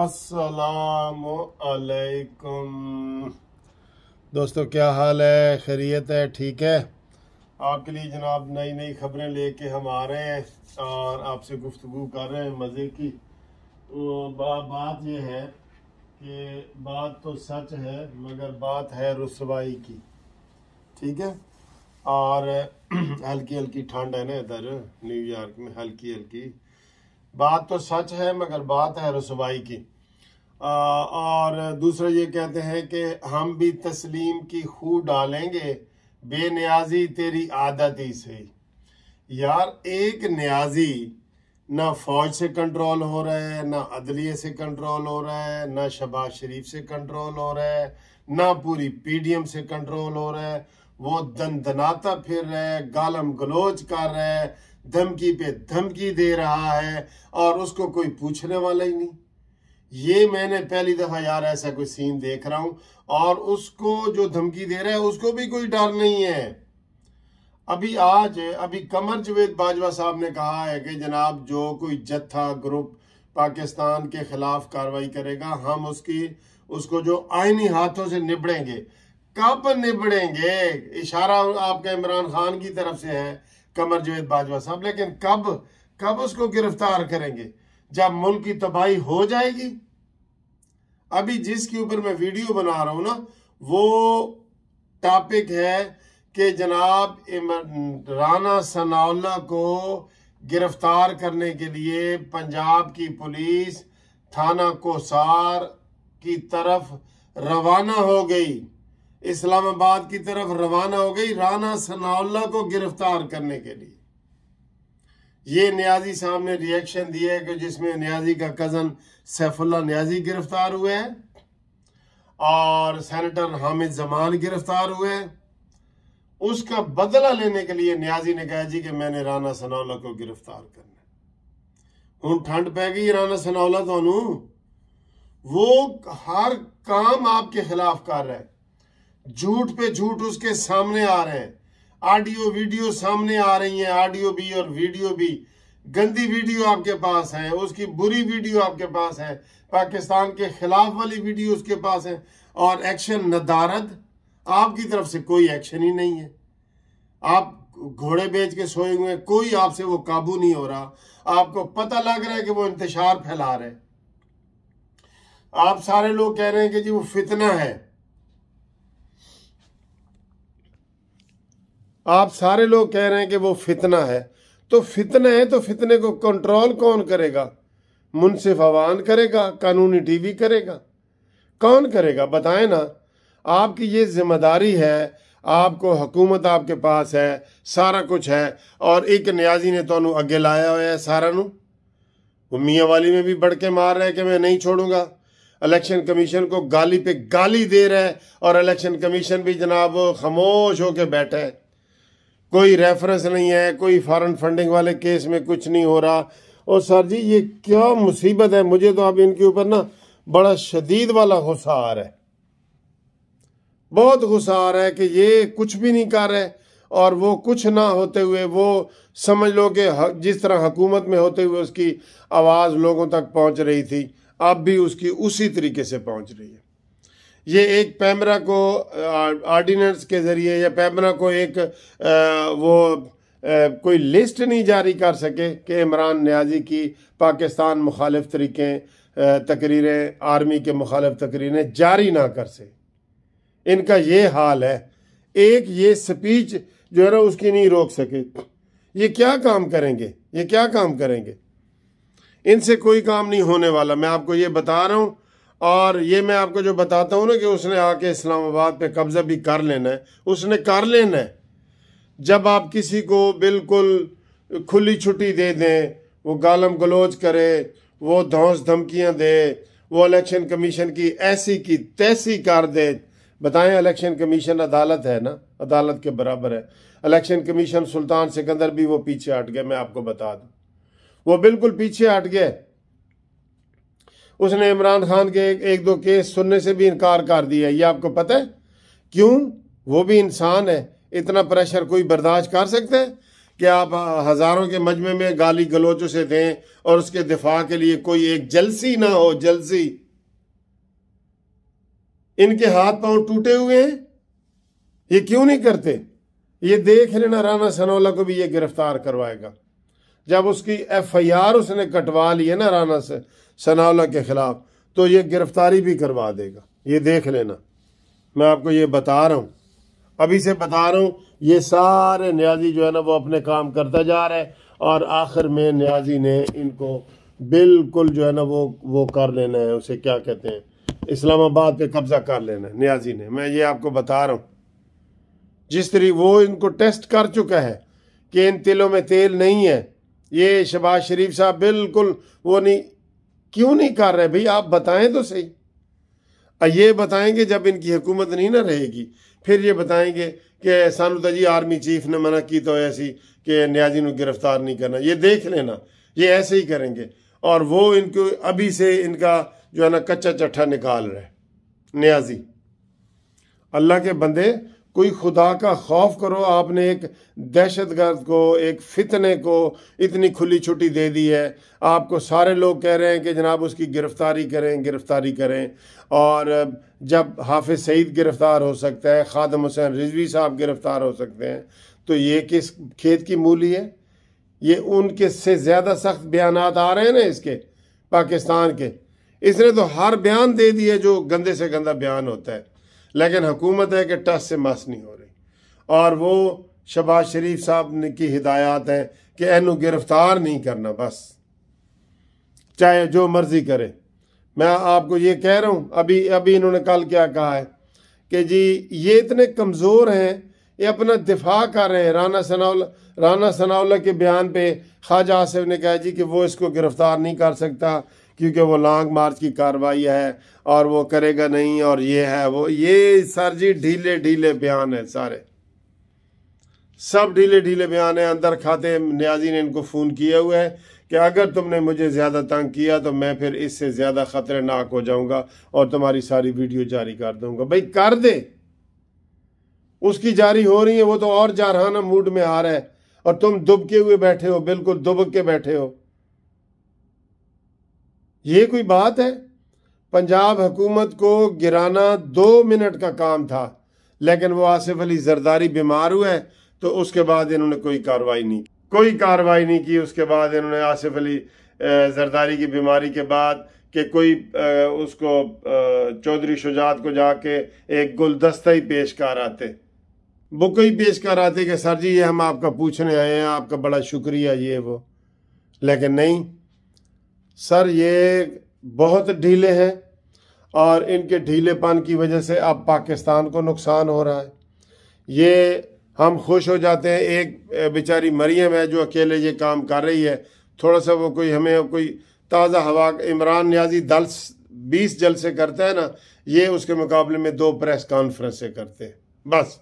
असलकुम दोस्तों क्या हाल है खैरियत है ठीक है आपके लिए जनाब नई नई खबरें लेके हम आ रहे हैं और आपसे गुफ्तु कर रहे हैं मज़े की तो बा, बात यह है कि बात तो सच है मगर बात है रसवाई की ठीक है और हल्की हल्की ठंड है ना इधर न्यूयॉर्क में हल्की हल्की बात तो सच है मगर बात है रसवाई की आ, और दूसरा ये कहते हैं कि हम भी तस्लीम की खू डालेंगे बेनियाजी तेरी आदत ही सही यार एक न्याजी ना फौज से कंट्रोल हो रहा है ना अदलिए से कंट्रोल हो रहा है ना शबाज शरीफ से कंट्रोल हो रहा है ना पूरी पीडीएम से कंट्रोल हो रहा है वो दनाता फिर रहा है गालम गलोच कर रहा है धमकी पे धमकी दे रहा है और उसको कोई पूछने वाला ही नहीं ये मैंने पहली दफा यार ऐसा कोई सीन देख रहा हूं और उसको जो धमकी दे रहा है उसको भी कोई डर नहीं है अभी आज अभी कमर जवेद बाजवा साहब ने कहा है कि जनाब जो कोई जत्था ग्रुप पाकिस्तान के खिलाफ कार्रवाई करेगा हम उसकी उसको जो आईनी हाथों से निबड़ेंगे कब निबड़ेंगे इशारा आपका इमरान खान की तरफ से है कमर जवेद बाजवा साहब लेकिन कब कब उसको गिरफ्तार करेंगे जब मुल्क की तबाही हो जाएगी अभी जिसके ऊपर मैं वीडियो बना रहा हूं ना वो टॉपिक है कि जनाब राना सनाउल्ला को गिरफ्तार करने के लिए पंजाब की पुलिस थाना कोसार की तरफ रवाना हो गई इस्लामाबाद की तरफ रवाना हो गई राना सनाउल्ला को गिरफ्तार करने के लिए ये न्याजी साहब ने रिएक्शन दिया है कि जिसमें न्याजी का कज़न सैफुल्ला न्याजी गिरफ्तार हुए हैं और सेनेटर हामिद जमान गिरफ्तार हुए हैं उसका बदला लेने के लिए न्याजी ने कहा जी कि मैंने राना सनौला को गिरफ्तार करना हूँ ठंड पै गई राना सनौला तो वो हर काम आपके खिलाफ कर रहे झूठ पे झूठ उसके सामने आ रहे हैं ऑडियो वीडियो सामने आ रही है ऑडियो भी और वीडियो भी गंदी वीडियो आपके पास है उसकी बुरी वीडियो आपके पास है पाकिस्तान के खिलाफ वाली वीडियो उसके पास है और एक्शन नदारद आपकी तरफ से कोई एक्शन ही नहीं है आप घोड़े बेच के सोए हुए कोई आपसे वो काबू नहीं हो रहा आपको पता लग रहा है कि वो इंतजार फैला रहे आप सारे लोग कह रहे हैं कि जी वो फितना है आप सारे लोग कह रहे हैं कि वो फितना है तो फितना है तो फितने को कंट्रोल कौन करेगा मुनसिफ अवान करेगा कानूनी टीवी करेगा कौन करेगा बताएं ना आपकी ये जिम्मेदारी है आपको हुकूमत आपके पास है सारा कुछ है और एक न्याजी ने तो अगे लाया हुआ है सारा वो मियाँ वाली में भी बढ़ के मार रहे हैं कि मैं नहीं छोड़ूंगा इलेक्शन कमीशन को गाली पे गाली दे रहा है और इलेक्शन कमीशन भी जनाब खामोश होके बैठे है कोई रेफरेंस नहीं है कोई फॉरेन फंडिंग वाले केस में कुछ नहीं हो रहा और सर जी ये क्या मुसीबत है मुझे तो अब इनके ऊपर ना बड़ा शदीद वाला गुस्सा आ रहा है बहुत गुस्सा आ रहा है कि ये कुछ भी नहीं कर रहे और वो कुछ ना होते हुए वो समझ लो कि जिस तरह हुकूमत में होते हुए उसकी आवाज़ लोगों तक पहुंच रही थी अब भी उसकी उसी तरीके से पहुंच रही है ये एक पैमरा को ऑर्डिनेंस के ज़रिए या पैमरा को एक आ, वो आ, कोई लिस्ट नहीं जारी कर सके कि इमरान न्याजी की पाकिस्तान मुखालफ तरीक़े तकरीरें आर्मी के मुखालफ तकरीरें जारी ना कर से इनका ये हाल है एक ये स्पीच जो है ना उसकी नहीं रोक सके ये क्या काम करेंगे ये क्या काम करेंगे इनसे कोई काम नहीं होने वाला मैं आपको ये बता रहा हूँ और ये मैं आपको जो बताता हूँ ना कि उसने आके इस्लामाबाद पे कब्ज़ा भी कर लेना है उसने कर लेना है जब आप किसी को बिल्कुल खुली छुट्टी दे दें वो गालम गलोच करे वो धौस धमकियाँ दे वो इलेक्शन कमीशन की ऐसी की तैसी कर दे बताएं इलेक्शन कमीशन अदालत है ना अदालत के बराबर है इलेक्शन कमीशन सुल्तान सिकंदर भी वो पीछे हट गए मैं आपको बता दूँ वो बिल्कुल पीछे हट गए उसने इमरान खान के एक, एक दो केस सुनने से भी इनकार कर दिया ये आपको पता है क्यों वो भी इंसान है इतना प्रेशर कोई बर्दाश्त कर सकते है कि आप हज़ारों के मजमे में गाली गलोच से दें और उसके दिफा के लिए कोई एक जलसी ना हो जलसी इनके हाथ पांव टूटे हुए हैं ये क्यों नहीं करते ये देख लेना राना सनौला को भी ये गिरफ्तार करवाएगा जब उसकी एफ आई आर उसने कटवा लिया ना राना से सनाउल्ला के ख़िलाफ़ तो ये गिरफ़्तारी भी करवा देगा ये देख लेना मैं आपको ये बता रहा हूँ अभी से बता रहा हूँ ये सारे न्याजी जो है ना वो अपने काम करता जा रहा है और आखिर में न्याजी ने इनको बिल्कुल जो है ना वो वो कर लेना है उसे क्या कहते हैं इस्लामाबाद पे कब्ज़ा कर लेना है न्याजी ने मैं ये आपको बता रहा हूँ जिस तरी वो इनको टेस्ट कर चुका है कि इन तिलों में तेल नहीं है ये शबाज शरीफ साहब बिल्कुल वो नहीं क्यों नहीं कर रहे भाई आप बताएं तो सही ये बताएंगे जब इनकी हुकूमत नहीं ना रहेगी फिर ये बताएंगे कि सानू जी आर्मी चीफ ने मना की तो ऐसी कि न्याजी ने गिरफ्तार नहीं करना ये देख लेना ये ऐसे ही करेंगे और वो इनको अभी से इनका जो है ना कच्चा चट्ठा निकाल रहे न्याजी अल्लाह के बंदे कोई खुदा का खौफ करो आपने एक दहशतगर्द को एक फितने को इतनी खुली छुट्टी दे दी है आपको सारे लोग कह रहे हैं कि जनाब उसकी गिरफ्तारी करें गिरफ्तारी करें और जब हाफिज सईद गिरफ़्तार हो सकता है खादम हुसैन रिजवी साहब गिरफ़्तार हो सकते हैं तो ये किस खेत की मूली है ये उनके से ज़्यादा सख्त बयान आ रहे हैं ना इसके पाकिस्तान के इसने तो हर बयान दे दिए जो गंदे से गंदा बयान होता है लेकिन हुकूमत है कि टस से मस नहीं हो रही और वो शबाज शरीफ साहब की हिदायत है कि एनू गिरफ्तार नहीं करना बस चाहे जो मर्जी करे मैं आपको ये कह रहा हूँ अभी अभी इन्होंने कल क्या कहा है कि जी ये इतने कमज़ोर हैं ये अपना दिफा कर रहे हैं राना सनाउल राना सनाउल्ला के बयान पे ख्वाजा आसिफ ने कहा जी कि वो इसको गिरफ़्तार नहीं कर सकता क्योंकि वो लॉन्ग मार्च की कार्रवाई है और वो करेगा नहीं और ये है वो ये सर जी ढीले ढीले बयान है सारे सब ढीले ढीले बयान है अंदर खाते न्याजी ने इनको फ़ोन किया हुआ है कि अगर तुमने मुझे ज़्यादा तंग किया तो मैं फिर इससे ज़्यादा ख़तरनाक हो जाऊंगा और तुम्हारी सारी वीडियो जारी कर दूंगा भाई कर दे उसकी जारी हो रही है वो तो और जारहाना मूड में आ रहा है और तुम दुबके हुए बैठे हो बिल्कुल दुबक के बैठे हो ये कोई बात है पंजाब हुकूमत को गिराना दो मिनट का काम था लेकिन वो आसिफ अली जरदारी बीमार हुए तो उसके बाद इन्होंने कोई कार्रवाई नहीं कोई कार्रवाई नहीं की उसके बाद इन्होंने आसिफ अली जरदारी की बीमारी के बाद कि कोई उसको चौधरी शुजात को जाके एक गुलदस्ता ही पेश कर आते बुक ही पेश कर आते कि सर जी ये हम आपका पूछने आए हैं आपका बड़ा शुक्रिया ये वो लेकिन नहीं सर ये बहुत ढीले हैं और इनके ढीलेपन की वजह से अब पाकिस्तान को नुकसान हो रहा है ये हम खुश हो जाते हैं एक बेचारी मरियम है जो अकेले ये काम कर रही है थोड़ा सा वो कोई हमें कोई ताज़ा हवा इमरान न्याजी दल बीस जलसे करते हैं ना ये उसके मुकाबले में दो प्रेस कॉन्फ्रेंसें करते हैं बस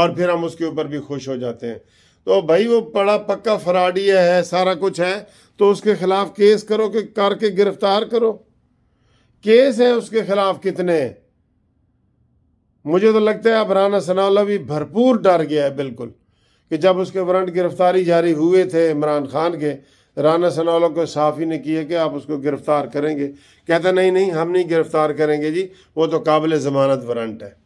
और फिर हम उसके ऊपर भी खुश हो जाते हैं तो भाई वो बड़ा पक्का फराडिया है सारा कुछ है तो उसके खिलाफ केस करो कि करके गिरफ्तार करो केस है उसके खिलाफ कितने मुझे तो लगता है अब राना सनाला भी भरपूर डर गया है बिल्कुल कि जब उसके वारंट गिरफ्तारी जारी हुए थे इमरान खान के राना सनाला को साफ़ी ने किया कि आप उसको गिरफ़्तार करेंगे कहता नहीं नहीं हम नहीं गिरफ़्तार करेंगे जी वो तो काबिल ज़मानत वारंट है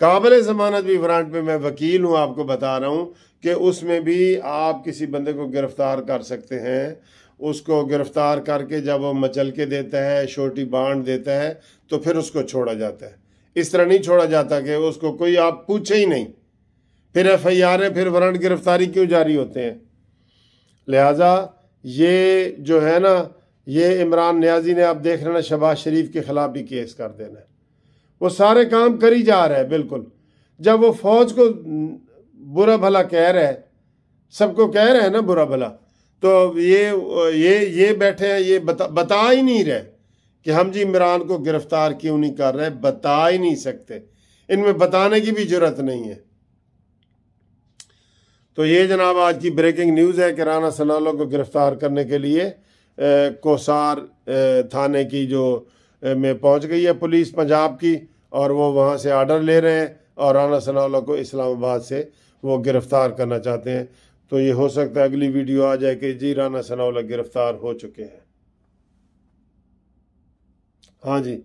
काबिल ज़मानत भी फ्रंट पे मैं वकील हूँ आपको बता रहा हूँ कि उसमें भी आप किसी बंदे को गिरफ़्तार कर सकते हैं उसको गिरफ़्तार करके जब वो मचल के देता है छोटी बांट देता है तो फिर उसको छोड़ा जाता है इस तरह नहीं छोड़ा जाता कि उसको कोई आप पूछे ही नहीं फिर एफ आई आर है फिर वारंट गिरफ़्तारी क्यों जारी होते हैं लिहाजा ये जो है ना ये इमरान न्याजी ने आप देख रहे ना शबाज शरीफ के ख़िलाफ़ भी केस कर देना है वो सारे काम करी जा रहा है बिल्कुल जब वो फौज को बुरा भला कह रहा है सबको कह रहे हैं ना बुरा भला तो ये ये ये बैठे हैं ये बता बता ही नहीं रहे कि हम जी इमरान को गिरफ्तार क्यों नहीं कर रहे बता ही नहीं सकते इनमें बताने की भी जरूरत नहीं है तो ये जनाब आज की ब्रेकिंग न्यूज़ है कि राना सनालों को गिरफ्तार करने के लिए कोसार थाने की जो में पहुंच गई है पुलिस पंजाब की और वो वहाँ से आर्डर ले रहे हैं और राना सना को इस्लामाबाद से वो गिरफ़्तार करना चाहते हैं तो ये हो सकता है अगली वीडियो आ जाए कि जी राना सनाउल्ला गिरफ़्तार हो चुके हैं हाँ जी